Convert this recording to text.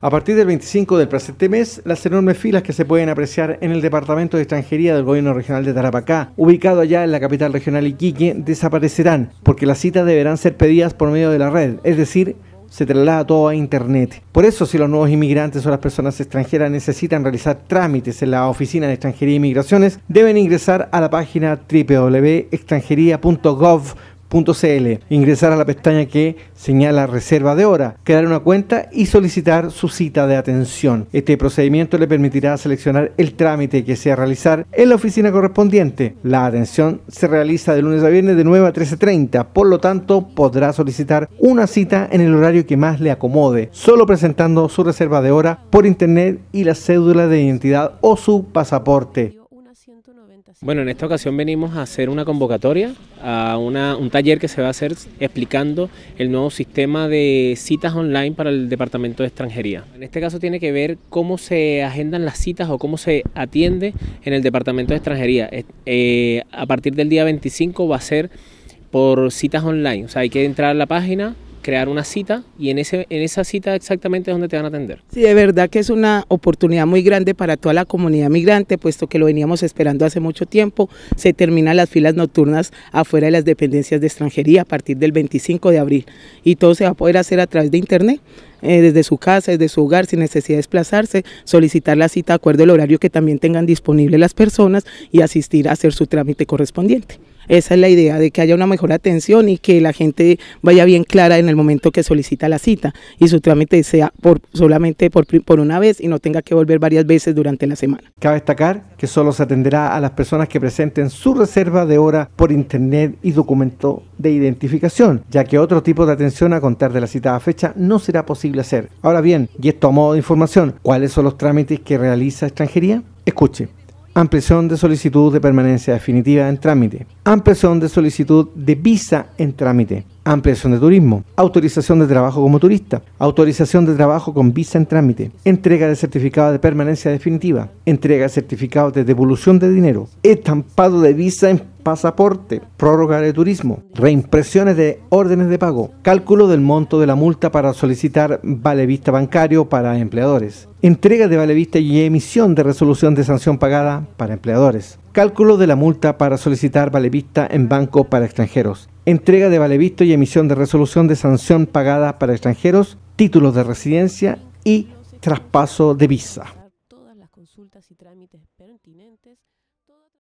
A partir del 25 del presente mes, las enormes filas que se pueden apreciar en el Departamento de Extranjería del Gobierno Regional de Tarapacá, ubicado allá en la capital regional Iquique, desaparecerán, porque las citas deberán ser pedidas por medio de la red, es decir, se traslada todo a Internet. Por eso, si los nuevos inmigrantes o las personas extranjeras necesitan realizar trámites en la Oficina de Extranjería y e Migraciones, deben ingresar a la página www.extranjería.gov .cl, ingresar a la pestaña que señala reserva de hora, crear una cuenta y solicitar su cita de atención. Este procedimiento le permitirá seleccionar el trámite que sea realizar en la oficina correspondiente. La atención se realiza de lunes a viernes de 9 a 13.30, por lo tanto podrá solicitar una cita en el horario que más le acomode, solo presentando su reserva de hora por internet y la cédula de identidad o su pasaporte. Bueno, en esta ocasión venimos a hacer una convocatoria a un taller que se va a hacer explicando el nuevo sistema de citas online para el Departamento de Extranjería. En este caso tiene que ver cómo se agendan las citas o cómo se atiende en el Departamento de Extranjería. Eh, a partir del día 25 va a ser por citas online, o sea, hay que entrar a la página, crear una cita y en, ese, en esa cita exactamente es donde te van a atender. Sí, de verdad que es una oportunidad muy grande para toda la comunidad migrante, puesto que lo veníamos esperando hace mucho tiempo. Se terminan las filas nocturnas afuera de las dependencias de extranjería a partir del 25 de abril y todo se va a poder hacer a través de internet eh, desde su casa, desde su hogar, sin necesidad de desplazarse, solicitar la cita de acuerdo al horario que también tengan disponible las personas y asistir a hacer su trámite correspondiente. Esa es la idea, de que haya una mejor atención y que la gente vaya bien clara en el momento que solicita la cita y su trámite sea por, solamente por, una vez y no tenga que volver varias veces durante la semana. Cabe destacar que solo se atenderá a las personas que presenten su reserva de hora por internet y documento de identificación, ya que otro tipo de atención a contar de la citada fecha no será posible hacer. Ahora bien, y esto a modo de información, ¿cuáles son los trámites que realiza extranjería? Escuche ampliación de solicitud de permanencia definitiva en trámite, ampliación de solicitud de visa en trámite, ampliación de turismo, autorización de trabajo como turista, autorización de trabajo con visa en trámite, entrega de certificado de permanencia definitiva, entrega de certificado de devolución de dinero, estampado de visa en pasaporte, prórroga de turismo, reimpresiones de órdenes de pago, cálculo del monto de la multa para solicitar valevista bancario para empleadores, entrega de valevista y emisión de resolución de sanción pagada para empleadores, cálculo de la multa para solicitar valevista en banco para extranjeros, entrega de valevista y emisión de resolución de sanción pagada para extranjeros, títulos de residencia y traspaso de visa.